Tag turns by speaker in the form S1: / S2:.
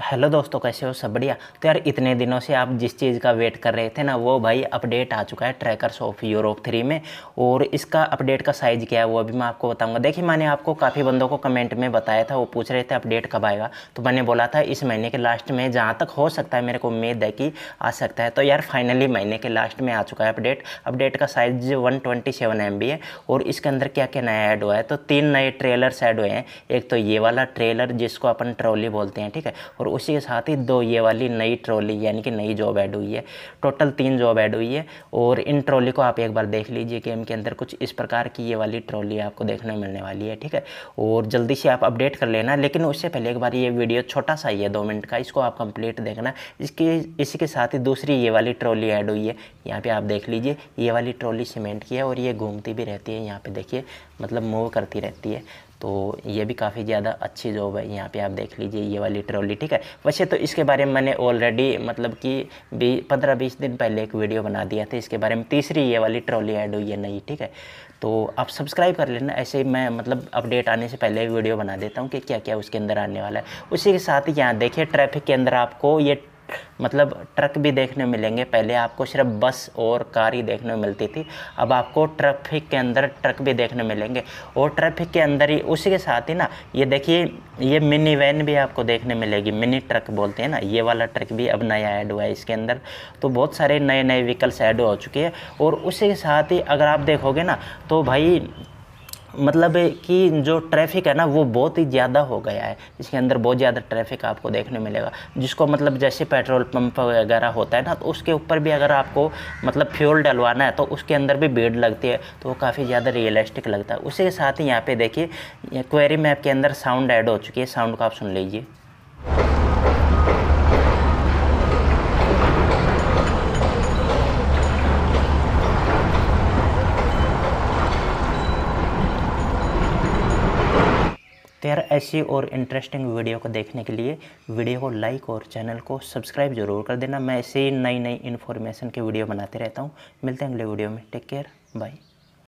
S1: hello दोस्तों कैसे हो सब बढ़िया तो यार इतने दिनों से आप जिस चीज़ का वेट कर रहे थे ना वो भाई अपडेट आ चुका है ट्रैकर्स ऑफ यूरोप थ्री में और इसका अपडेट का साइज़ क्या है वो अभी मैं आपको बताऊंगा देखिए मैंने आपको काफ़ी बंदों को कमेंट में बताया था वो पूछ रहे थे अपडेट कब आएगा तो मैंने बोला था इस महीने के लास्ट में जहाँ तक हो सकता है मेरे को उम्मीद है कि आ सकता है तो यार फाइनली महीने के लास्ट में आ चुका है अपडेट अपडेट का साइज़ वन ट्वेंटी है और इसके अंदर क्या क्या नया ऐड हुआ है तो तीन नए ट्रेलर्स ऐड हुए हैं एक तो ये वाला ट्रेलर जिसको अपन ट्रॉली बोलते हैं ठीक है और और उसी के साथ ही दो ये वाली नई ट्रॉली यानी कि नई जॉब ऐड हुई है टोटल तीन जॉब ऐड हुई है और इन ट्रॉली को आप एक बार देख लीजिए कि इनके अंदर कुछ इस प्रकार की ये वाली ट्रॉली आपको देखने में मिलने वाली है ठीक है और जल्दी से आप अपडेट कर लेना लेकिन उससे पहले एक बार ये वीडियो छोटा सा ही है दो मिनट का इसको आप कंप्लीट देखना इसके इसी के साथ ही दूसरी ये वाली ट्रॉली ऐड हुई है यहाँ पर आप देख लीजिए ये वाली ट्रॉली सीमेंट की है और ये घूमती भी रहती है यहाँ पर देखिए मतलब मूव करती रहती है तो ये भी काफ़ी ज़्यादा अच्छी जॉब है यहाँ पे आप देख लीजिए ये वाली ट्रॉली ठीक है वैसे तो इसके बारे में मैंने ऑलरेडी मतलब कि बी पंद्रह बीस दिन पहले एक वीडियो बना दिया था इसके बारे में तीसरी ये वाली ट्रॉली ऐड हुई है नई ठीक है तो आप सब्सक्राइब कर लेना ऐसे ही मैं मतलब अपडेट आने से पहले वीडियो बना देता हूँ कि क्या क्या उसके अंदर आने वाला है उसी के साथ यहाँ देखिए ट्रैफिक के अंदर आपको ये मतलब ट्रक भी देखने मिलेंगे पहले आपको सिर्फ बस और कार ही देखने मिलती थी अब आपको ट्रैफिक के अंदर ट्रक भी देखने मिलेंगे और ट्रैफिक के अंदर ही उसी के साथ ही ना ये देखिए ये मिनी वैन भी आपको देखने मिलेगी मिनी ट्रक बोलते हैं ना ये वाला ट्रक भी अब नया ऐड हुआ है इसके अंदर तो बहुत सारे नए नए व्हीकल्स ऐड हो चुके हैं और उसी के साथ ही अगर आप देखोगे ना तो भाई मतलब कि जो ट्रैफिक है ना वो बहुत ही ज़्यादा हो गया है इसके अंदर बहुत ज़्यादा ट्रैफिक आपको देखने मिलेगा जिसको मतलब जैसे पेट्रोल पंप वगैरह होता है ना तो उसके ऊपर भी अगर आपको मतलब फ्यूल डलवाना है तो उसके अंदर भी भीड़ लगती है तो वो काफ़ी ज़्यादा रियलिस्टिक लगता है उसी के साथ ही यहाँ पर देखिए क्वेरी मैप के अंदर साउंड ऐड हो चुकी है साउंड को आप सुन लीजिए तेरह ऐसी और इंटरेस्टिंग वीडियो को देखने के लिए वीडियो को लाइक और चैनल को सब्सक्राइब जरूर कर देना मैं ऐसे ही नई नई इन्फॉर्मेशन के वीडियो बनाते रहता हूँ मिलते हैं अगले वीडियो में टेक केयर बाय